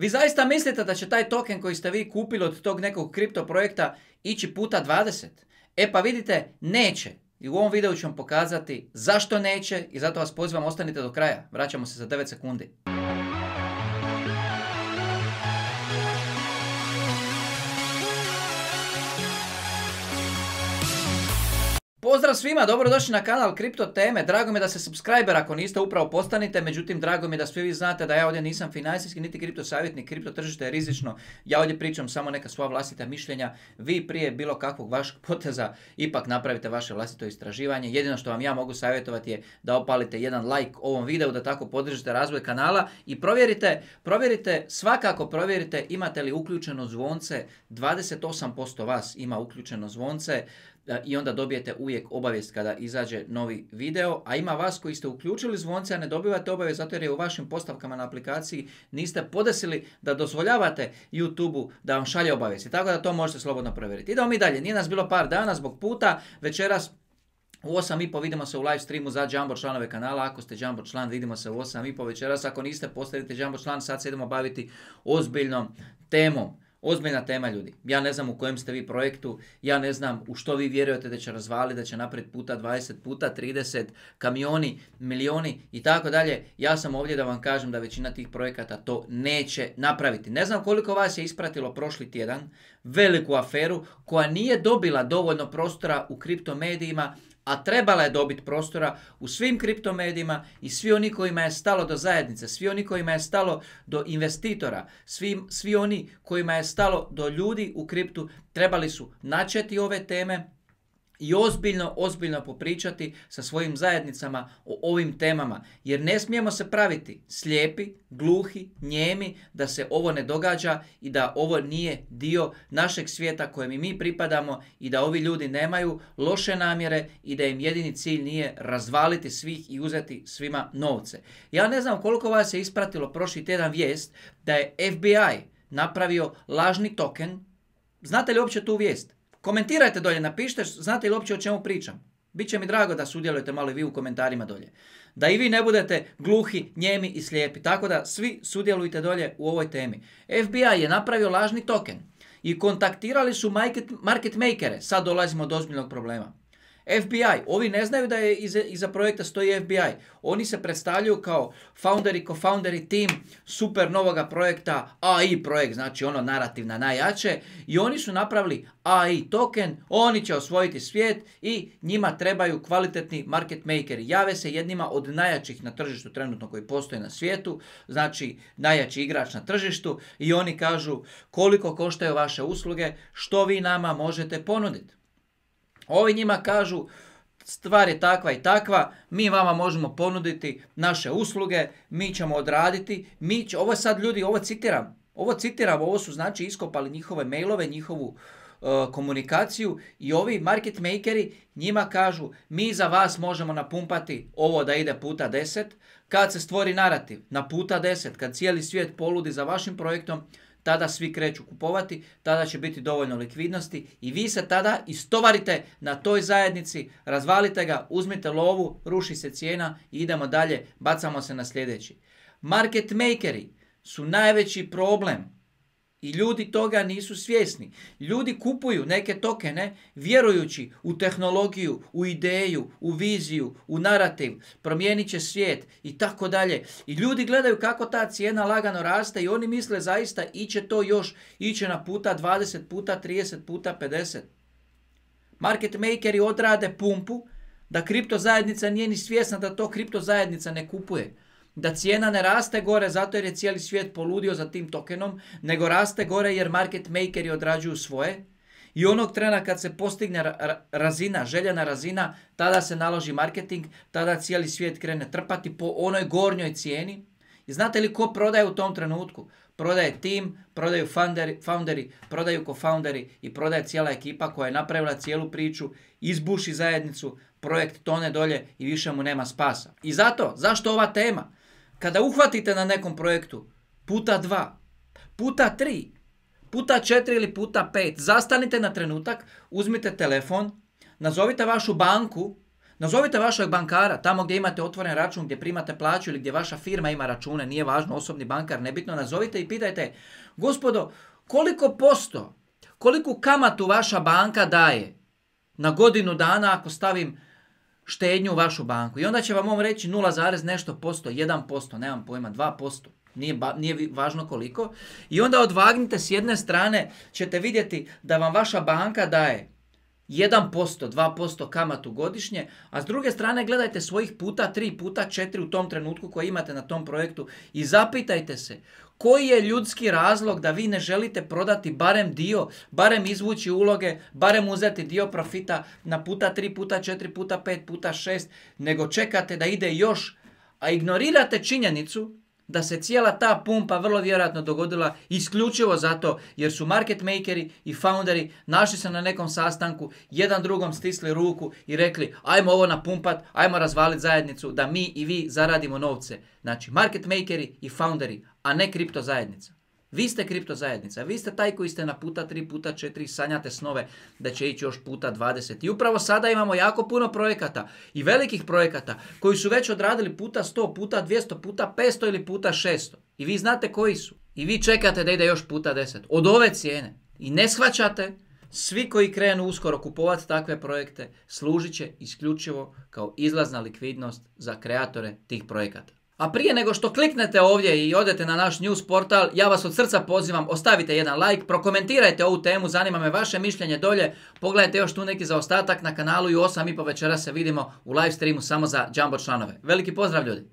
Vi zaista mislite da će taj token koji ste vi kupili od tog nekog kripto projekta ići puta 20? E pa vidite, neće. I u ovom videu ću vam pokazati zašto neće i zato vas pozivam ostanite do kraja. Vraćamo se za 9 sekundi. pozdrav svima, dobrodošli na kanal Kripto Teme. Drago mi je da se subscriber ako niste upravo postanite, međutim drago mi je da svi vi znate da ja ovdje nisam financijski niti kripto savjetnik, kripto tržište je rizično. Ja ovdje pričam samo neka svoja vlastita mišljenja. Vi prije bilo kakvog vašeg poteza ipak napravite vaše vlastito istraživanje. Jedino što vam ja mogu savjetovati je da opalite jedan like ovom videu, da tako podržite razvoj kanala i provjerite, provjerite, svakako provjerite imate li uključeno zvonce, 28% vas ima uključeno zvonce e, i onda dobijete uvijek uvijek obavijest kada izađe novi video, a ima vas koji ste uključili zvonce, a ne dobivate obavijest zato jer je u vašim postavkama na aplikaciji niste podesili da dozvoljavate YouTube-u da vam šalje obavijesti. Tako da to možete slobodno provjeriti. Idemo mi dalje, nije nas bilo par dana zbog puta, večeras u 8.30 vidimo se u live streamu za Jumbo članove kanala. Ako ste Jumbo član, vidimo se u 8.30 večeras. Ako niste, postavite Jumbo član, sad se idemo baviti ozbiljnom temom. Ozbiljna tema ljudi. Ja ne znam u kojem ste vi projektu, ja ne znam u što vi vjerujete da će razvali, da će naprijed puta 20 puta 30, kamioni, milioni i tako dalje. Ja sam ovdje da vam kažem da većina tih projekata to neće napraviti. Ne znam koliko vas je ispratilo prošli tjedan veliku aferu koja nije dobila dovoljno prostora u kriptomedijima, a trebala je dobiti prostora u svim kriptomedijima i svi oni kojima je stalo do zajednice, svi oni kojima je stalo do investitora, svi, svi oni kojima je stalo do ljudi u kriptu trebali su načeti ove teme i ozbiljno, ozbiljno popričati sa svojim zajednicama o ovim temama. Jer ne smijemo se praviti slijepi, gluhi, njemi da se ovo ne događa i da ovo nije dio našeg svijeta kojem i mi pripadamo i da ovi ljudi nemaju loše namjere i da im jedini cilj nije razvaliti svih i uzeti svima novce. Ja ne znam koliko vas je ispratilo prošli tjedan vijest da je FBI napravio lažni token. Znate li uopće tu vijest? Komentirajte dolje, napišite, znate li uopće o čemu pričam. Biće mi drago da sudjelujete malo i vi u komentarima dolje. Da i vi ne budete gluhi, njemi i slijepi. Tako da svi sudjelujte dolje u ovoj temi. FBI je napravio lažni token i kontaktirali su market, market makere. Sad dolazimo do ozbiljnog problema. FBI, ovi ne znaju da je iza, iza projekta stoji FBI. Oni se predstavljaju kao founder i co-founder i team super novoga projekta AI projekt, znači ono narativna najjače i oni su napravili AI token, oni će osvojiti svijet i njima trebaju kvalitetni market makeri. Jave se jednima od najjačih na tržištu trenutno koji postoje na svijetu, znači najjači igrač na tržištu i oni kažu koliko koštaju vaše usluge, što vi nama možete ponuditi. Ovi njima kažu stvar je takva i takva, mi vama možemo ponuditi naše usluge, mi ćemo odraditi, mi ovo sad ljudi, ovo citiram, ovo citiram, ovo su znači iskopali njihove mailove, njihovu e, komunikaciju i ovi market makeri njima kažu mi za vas možemo napumpati ovo da ide puta 10, kad se stvori narativ na puta deset, kad cijeli svijet poludi za vašim projektom, tada svi kreću kupovati, tada će biti dovoljno likvidnosti i vi se tada istovarite na toj zajednici, razvalite ga, uzmite lovu, ruši se cijena i idemo dalje, bacamo se na sljedeći. Market makeri su najveći problem i ljudi toga nisu svjesni. Ljudi kupuju neke tokene vjerujući u tehnologiju, u ideju, u viziju, u narativ, promijenit će svijet i tako dalje. I ljudi gledaju kako ta cijena lagano raste i oni misle zaista iće to još, iće na puta 20 puta, 30 puta, 50. Market makeri odrade pumpu da kripto zajednica nije ni svjesna da to kripto zajednica ne kupuje da cijena ne raste gore zato jer je cijeli svijet poludio za tim tokenom, nego raste gore jer market makeri odrađuju svoje. I onog trena kad se postigne razina, željena razina, tada se naloži marketing, tada cijeli svijet krene trpati po onoj gornjoj cijeni. I znate li ko prodaje u tom trenutku? Prodaje tim, prodaju founderi, prodaju co-founderi i prodaje cijela ekipa koja je napravila cijelu priču, izbuši zajednicu, projekt tone dolje i više mu nema spasa. I zato, zašto ova tema? Kada uhvatite na nekom projektu, puta dva, puta tri, puta četiri ili puta pet, zastanite na trenutak, uzmite telefon, nazovite vašu banku, nazovite vašeg bankara, tamo gdje imate otvoren račun, gdje primate plaću ili gdje vaša firma ima račune, nije važno, osobni bankar, nebitno, nazovite i pitajte, gospodo, koliko posto, koliku kamatu vaša banka daje na godinu dana ako stavim štednju u vašu banku. I onda će vam on reći 0, nešto posto, 1%, nemam pojma, 2%. Nije, ba, nije važno koliko. I onda odvagnite s jedne strane, ćete vidjeti da vam vaša banka daje 1%, 2% kamatu godišnje, a s druge strane gledajte svojih puta 3 puta 4 u tom trenutku koji imate na tom projektu i zapitajte se koji je ljudski razlog da vi ne želite prodati barem dio, barem izvući uloge, barem uzeti dio profita na puta 3 puta 4 puta 5 puta 6, nego čekate da ide još, a ignorirate činjenicu da se cijela ta pumpa vrlo vjerojatno dogodila isključivo zato jer su market makeri i founderi našli se na nekom sastanku, jedan drugom stisli ruku i rekli ajmo ovo napumpat, ajmo razvaliti zajednicu da mi i vi zaradimo novce. Znači market makeri i founderi, a ne kripto zajednica. Vi ste kripto zajednica, vi ste taj koji ste na puta 3 puta 4 sanjate snove da će ići još puta 20. I upravo sada imamo jako puno projekata i velikih projekata koji su već odradili puta 100, puta 200, puta 500 ili puta 600. I vi znate koji su. I vi čekate da ide još puta 10. Od ove cijene. I ne shvaćate svi koji krenu uskoro kupovati takve projekte služit će isključivo kao izlazna likvidnost za kreatore tih projekata. A prije nego što kliknete ovdje i odete na naš news portal, ja vas od srca pozivam, ostavite jedan like, prokomentirajte ovu temu, zanima me vaše mišljenje dolje, pogledajte još tu neki zaostatak na kanalu i u 8.30 večera se vidimo u live streamu samo za Jumbo članove. Veliki pozdrav ljudi!